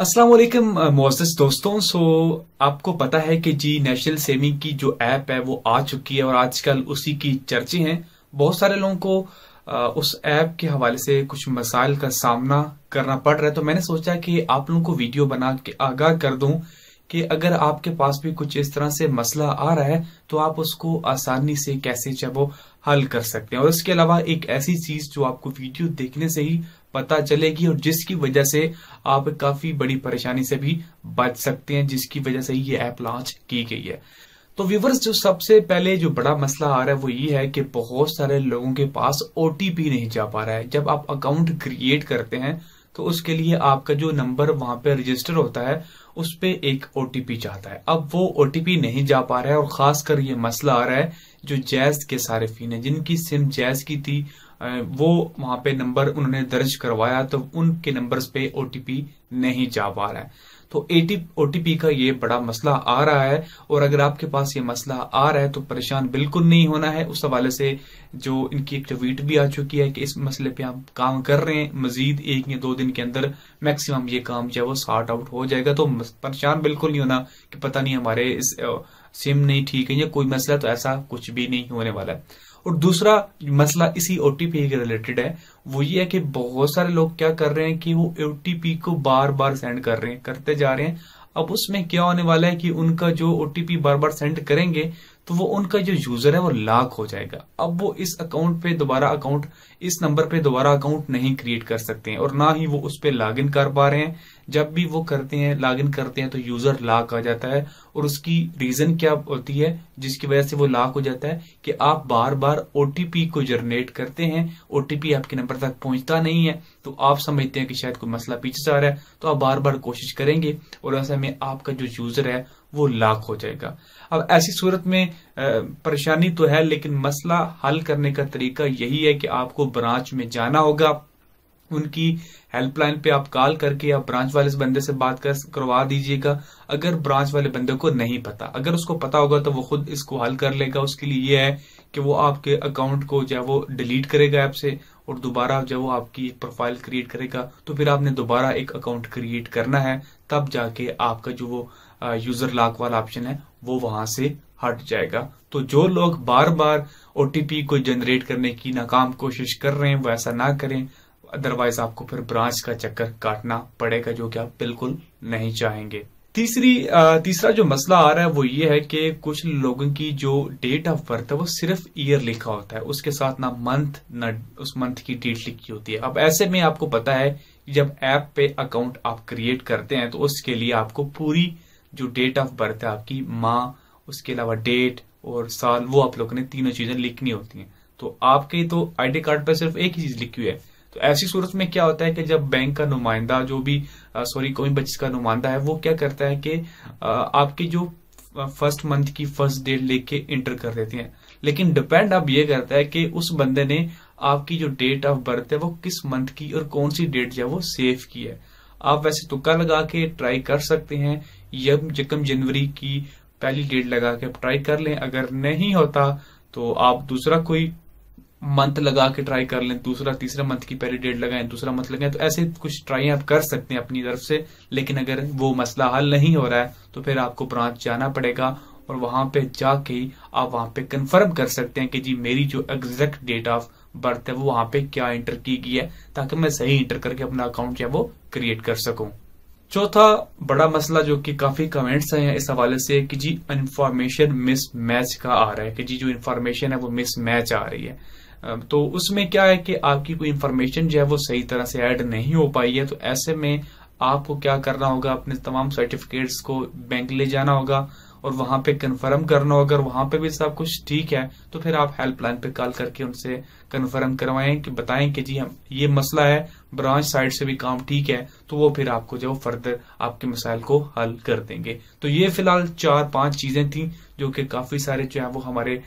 अस्सलाम वालेकुम मोजस दोस्तों सो आपको पता है कि जी नेशनल सेविंग की जो ऐप है वो आ चुकी है और आजकल उसी की चर्चे हैं बहुत सारे लोगों को उस ऐप के हवाले से कुछ मसाइल का सामना करना पड़ रहा है तो मैंने सोचा कि आप लोगों को वीडियो बना के आगाह कर दूं कि अगर आपके पास भी कुछ इस तरह से मसला आ रहा है तो आप उसको आसानी से कैसे चाहे वो हल कर सकते हैं और इसके अलावा एक ऐसी चीज जो आपको वीडियो देखने से ही पता चलेगी और जिसकी वजह से आप काफी बड़ी परेशानी से भी बच सकते हैं जिसकी वजह से ये ऐप लॉन्च की गई है तो व्यूवर्स जो सबसे पहले जो बड़ा मसला आ रहा है वो ये है कि बहुत सारे लोगों के पास ओ नहीं जा पा रहा है जब आप अकाउंट क्रिएट करते हैं तो उसके लिए आपका जो नंबर वहां पर रजिस्टर होता है उस पर एक ओ चाहता है अब वो ओ नहीं जा पा रहा है और खासकर ये मसला आ रहा है जो जैज के सारे फीन है जिनकी सिम जैज की थी वो वहां पे नंबर उन्होंने दर्ज करवाया तो उनके नंबर्स पे ओटीपी नहीं जा पा रहा है तो एटी ओटीपी का ये बड़ा मसला आ रहा है और अगर आपके पास ये मसला आ रहा है तो परेशान बिल्कुल नहीं होना है उस हवाले से जो इनकी एक ट्वीट भी आ चुकी है कि इस मसले पे आप काम कर रहे हैं मजीद एक या दो दिन के अंदर मैक्सिमम ये काम जो है वो सॉर्ट आउट हो जाएगा तो परेशान बिल्कुल नहीं होना कि पता नहीं हमारे इस सिम नहीं ठीक है या कोई मसला तो ऐसा कुछ भी नहीं होने वाला है और दूसरा मसला इसी ओ के रिलेटेड है वो ये है कि बहुत सारे लोग क्या कर रहे हैं कि वो ओ को बार बार सेंड कर रहे हैं करते जा रहे हैं अब उसमें क्या होने वाला है कि उनका जो ओ बार बार सेंड करेंगे तो वो उनका जो यूजर है वो लॉक हो जाएगा अब वो इस अकाउंट पे दोबारा अकाउंट इस नंबर पे दोबारा अकाउंट नहीं क्रिएट कर सकते हैं और ना ही वो उस पर लॉग इन कर पा रहे हैं जब भी वो करते हैं लॉग इन करते हैं तो यूजर लॉक आ जाता है और उसकी रीजन क्या होती है जिसकी वजह से वो लॉक हो जाता है कि आप बार बार ओटीपी को जनरेट करते हैं ओटीपी आपके नंबर तक पहुंचता नहीं है तो आप समझते हैं कि शायद कोई मसला पीछे जा रहा है तो आप बार बार कोशिश करेंगे और ऐसे में आपका जो यूजर है वो लाख हो जाएगा अब ऐसी सूरत में परेशानी तो है लेकिन मसला हल करने का तरीका यही है कि आपको ब्रांच में जाना होगा उनकी हेल्पलाइन पे आप कॉल करके आप ब्रांच वाले बंदे से बात कर करवा दीजिएगा अगर ब्रांच वाले बंदे को नहीं पता अगर उसको पता होगा तो वो खुद इसको हल कर लेगा उसके लिए ये है कि वो आपके अकाउंट को जो है वो डिलीट करेगा ऐप से और दोबारा जब वो आपकी प्रोफाइल क्रिएट करेगा तो फिर आपने दोबारा एक अकाउंट क्रिएट करना है तब जाके आपका जो वो यूजर लॉक वाला ऑप्शन है वो वहां से हट जाएगा तो जो लोग बार बार ओटीपी को जनरेट करने की नाकाम कोशिश कर रहे हैं वो ऐसा ना करें अदरवाइज आपको फिर ब्रांच का चक्कर काटना पड़ेगा जो कि आप बिल्कुल नहीं चाहेंगे तीसरी तीसरा जो मसला आ रहा है वो ये है कि कुछ लोगों की जो डेट ऑफ बर्थ है वो सिर्फ ईयर लिखा होता है उसके साथ ना मंथ ना उस मंथ की डेट लिखी होती है अब ऐसे में आपको पता है जब ऐप पे अकाउंट आप क्रिएट करते हैं तो उसके लिए आपको पूरी जो डेट ऑफ बर्थ है आपकी माँ उसके अलावा डेट और साल वो आप लोगों ने तीनों चीजें लिखनी होती हैं तो आपके तो आईडी कार्ड पर सिर्फ एक ही चीज लिखी हुई है तो ऐसी सूरत में क्या होता है कि जब बैंक का नुमाइंदा जो भी सॉरी कोई बच्चे का नुमाइंदा है वो क्या करता है कि आपकी जो फर्स्ट मंथ की फर्स्ट डेट लेके इंटर कर देती है लेकिन डिपेंड आप ये करता है कि उस बंदे ने आपकी जो डेट ऑफ बर्थ है वो किस मंथ की और कौन सी डेट जो है वो सेव की है आप वैसे तुक्का लगा के ट्राई कर सकते हैं यम यकम जनवरी की पहली डेट लगा के आप ट्राई कर लें अगर नहीं होता तो आप दूसरा कोई मंथ लगा के ट्राई कर लें दूसरा तीसरा मंथ की पहली डेट लगाएं दूसरा मंथ लगाएं तो ऐसे कुछ ट्राई आप कर सकते हैं अपनी तरफ से लेकिन अगर वो मसला हल नहीं हो रहा है तो फिर आपको ब्रांच जाना पड़ेगा और वहां पे जाके आप वहां पे कंफर्म कर सकते हैं कि जी मेरी जो एग्जैक्ट डेट ऑफ बर्थ है वो वहां पे क्या एंटर की गई है ताकि मैं सही एंटर करके अपना अकाउंट जो है वो क्रिएट कर सकूं चौथा बड़ा मसला जो कि काफी कमेंट्स हैं इस हवाले से कि जी इन्फॉर्मेशन मिस मैच का आ रहा है कि जी जो इन्फॉर्मेशन है वो मिस मैच आ रही है तो उसमें क्या है कि आपकी कोई इन्फॉर्मेशन जो है वो सही तरह से ऐड नहीं हो पाई है तो ऐसे में आपको क्या करना होगा अपने तमाम सर्टिफिकेट्स को बैंक ले जाना होगा और वहां पे कंफर्म करना होगा अगर वहां पे भी सब कुछ ठीक है तो फिर आप हेल्पलाइन पे कॉल करके उनसे कंफर्म करवाएं कि बताएं कि जी हम ये मसला है ब्रांच साइड से भी काम ठीक है तो वो फिर आपको जो फर्दर आपके मसाइल को हल कर देंगे तो ये फिलहाल चार पांच चीजें थी जो कि काफी सारे जो है वो हमारे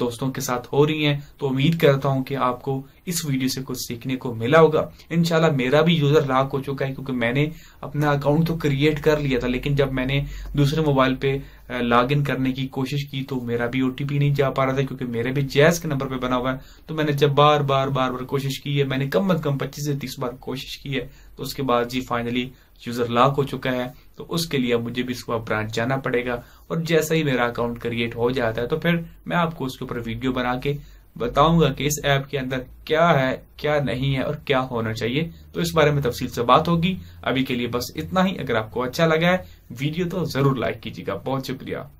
दोस्तों के साथ हो रही हैं तो उम्मीद करता हूं कि आपको इस वीडियो से कुछ सीखने को मिला होगा इनशाला मेरा भी यूजर लाक हो चुका है क्योंकि मैंने अपना अकाउंट तो क्रिएट कर लिया था लेकिन जब मैंने दूसरे मोबाइल पे लॉग इन करने की कोशिश की तो मेरा भी ओटीपी नहीं जा पा रहा था क्योंकि मेरे भी जैस के नंबर पर बना हुआ है तो मैंने जब बार बार बार बार कोशिश की है मैंने कम अज कम पच्चीस से तीस बार कोशिश की है तो उसके बाद जी फाइनली यूजर लॉक हो चुका है तो उसके लिए मुझे भी इसके ब्रांच जाना पड़ेगा और जैसा ही मेरा अकाउंट क्रिएट हो जाता है तो फिर मैं आपको उसके ऊपर वीडियो बना के बताऊंगा कि इस ऐप के अंदर क्या है क्या नहीं है और क्या होना चाहिए तो इस बारे में तफसील से बात होगी अभी के लिए बस इतना ही अगर आपको अच्छा लगा है वीडियो तो जरूर लाइक कीजिएगा बहुत शुक्रिया